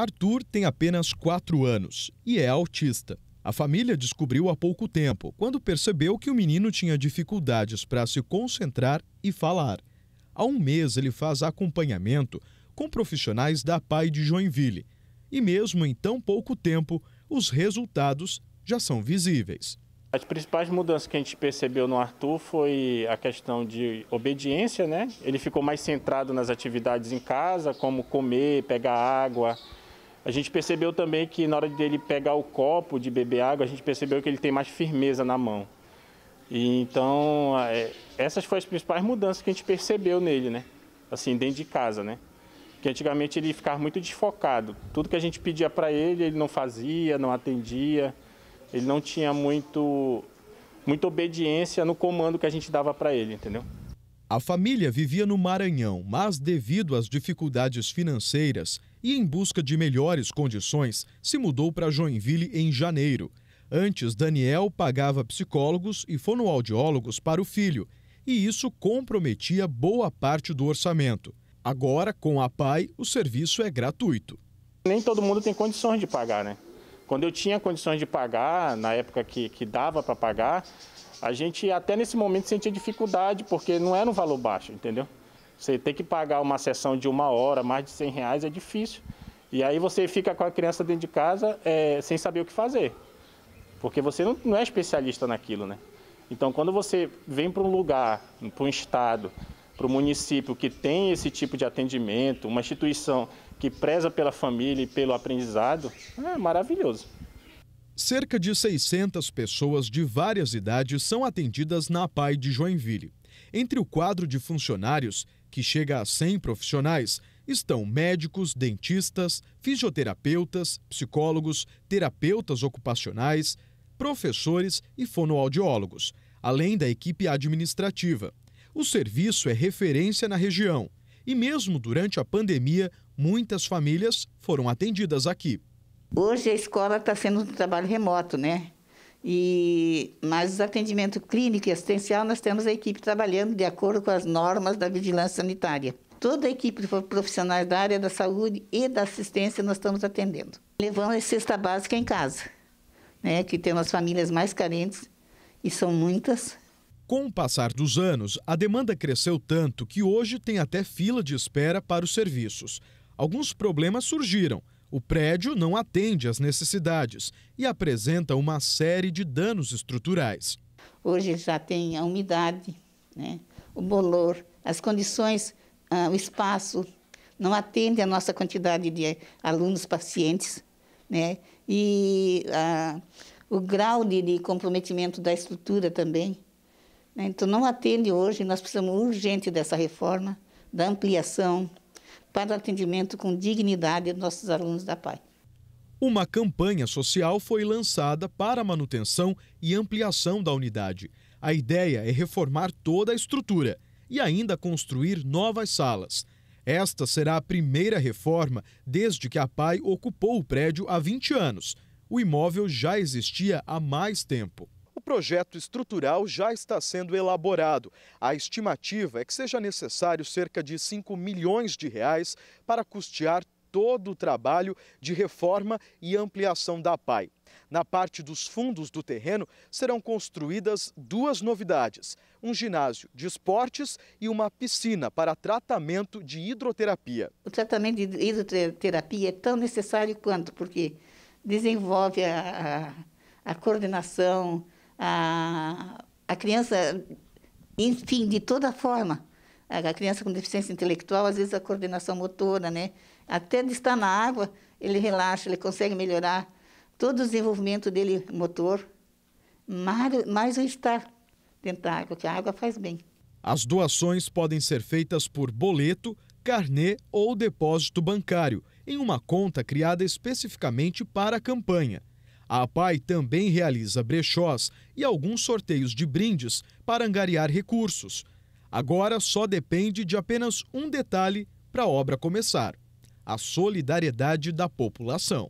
Arthur tem apenas 4 anos e é autista. A família descobriu há pouco tempo, quando percebeu que o menino tinha dificuldades para se concentrar e falar. Há um mês ele faz acompanhamento com profissionais da PAI de Joinville. E mesmo em tão pouco tempo, os resultados já são visíveis. As principais mudanças que a gente percebeu no Arthur foi a questão de obediência, né? Ele ficou mais centrado nas atividades em casa, como comer, pegar água, a gente percebeu também que na hora dele pegar o copo de beber água, a gente percebeu que ele tem mais firmeza na mão. E então, é, essas foram as principais mudanças que a gente percebeu nele, né? Assim, dentro de casa, né? Que antigamente ele ficava muito desfocado. Tudo que a gente pedia para ele, ele não fazia, não atendia. Ele não tinha muito muita obediência no comando que a gente dava para ele, entendeu? A família vivia no Maranhão, mas devido às dificuldades financeiras e em busca de melhores condições, se mudou para Joinville em janeiro. Antes, Daniel pagava psicólogos e fonoaudiólogos para o filho, e isso comprometia boa parte do orçamento. Agora, com a PAI, o serviço é gratuito. Nem todo mundo tem condições de pagar, né? Quando eu tinha condições de pagar, na época que, que dava para pagar, a gente até nesse momento sentia dificuldade, porque não era um valor baixo, entendeu? Você tem que pagar uma sessão de uma hora, mais de 100 reais, é difícil. E aí você fica com a criança dentro de casa é, sem saber o que fazer, porque você não, não é especialista naquilo, né? Então, quando você vem para um lugar, para um estado, para o município que tem esse tipo de atendimento, uma instituição que preza pela família e pelo aprendizado, é maravilhoso. Cerca de 600 pessoas de várias idades são atendidas na PAI de Joinville. Entre o quadro de funcionários, que chega a 100 profissionais, estão médicos, dentistas, fisioterapeutas, psicólogos, terapeutas ocupacionais, professores e fonoaudiólogos, além da equipe administrativa. O serviço é referência na região e, mesmo durante a pandemia, Muitas famílias foram atendidas aqui. Hoje a escola está sendo um trabalho remoto, né? E, mas o atendimento clínico e assistencial, nós temos a equipe trabalhando de acordo com as normas da vigilância sanitária. Toda a equipe de profissionais da área da saúde e da assistência nós estamos atendendo. Levando a cesta básica em casa, né, que tem as famílias mais carentes, e são muitas. Com o passar dos anos, a demanda cresceu tanto que hoje tem até fila de espera para os serviços alguns problemas surgiram. O prédio não atende às necessidades e apresenta uma série de danos estruturais. Hoje já tem a umidade, né? o bolor, as condições, ah, o espaço não atende a nossa quantidade de alunos pacientes, né? E ah, o grau de, de comprometimento da estrutura também. Né? Então não atende hoje, nós precisamos urgente dessa reforma, da ampliação, para o atendimento com dignidade dos nossos alunos da PAI. Uma campanha social foi lançada para a manutenção e ampliação da unidade. A ideia é reformar toda a estrutura e ainda construir novas salas. Esta será a primeira reforma desde que a PAI ocupou o prédio há 20 anos. O imóvel já existia há mais tempo projeto estrutural já está sendo elaborado. A estimativa é que seja necessário cerca de 5 milhões de reais para custear todo o trabalho de reforma e ampliação da PAI. Na parte dos fundos do terreno serão construídas duas novidades: um ginásio de esportes e uma piscina para tratamento de hidroterapia. O tratamento de hidroterapia é tão necessário quanto, porque desenvolve a, a, a coordenação, a, a criança, enfim, de toda forma. A criança com deficiência intelectual, às vezes a coordenação motora, né? Até de estar na água, ele relaxa, ele consegue melhorar todo o desenvolvimento dele motor, mais, mais o estar dentro da água, que a água faz bem. As doações podem ser feitas por boleto, carnê ou depósito bancário, em uma conta criada especificamente para a campanha. A APAI também realiza brechós e alguns sorteios de brindes para angariar recursos. Agora só depende de apenas um detalhe para a obra começar: a solidariedade da população.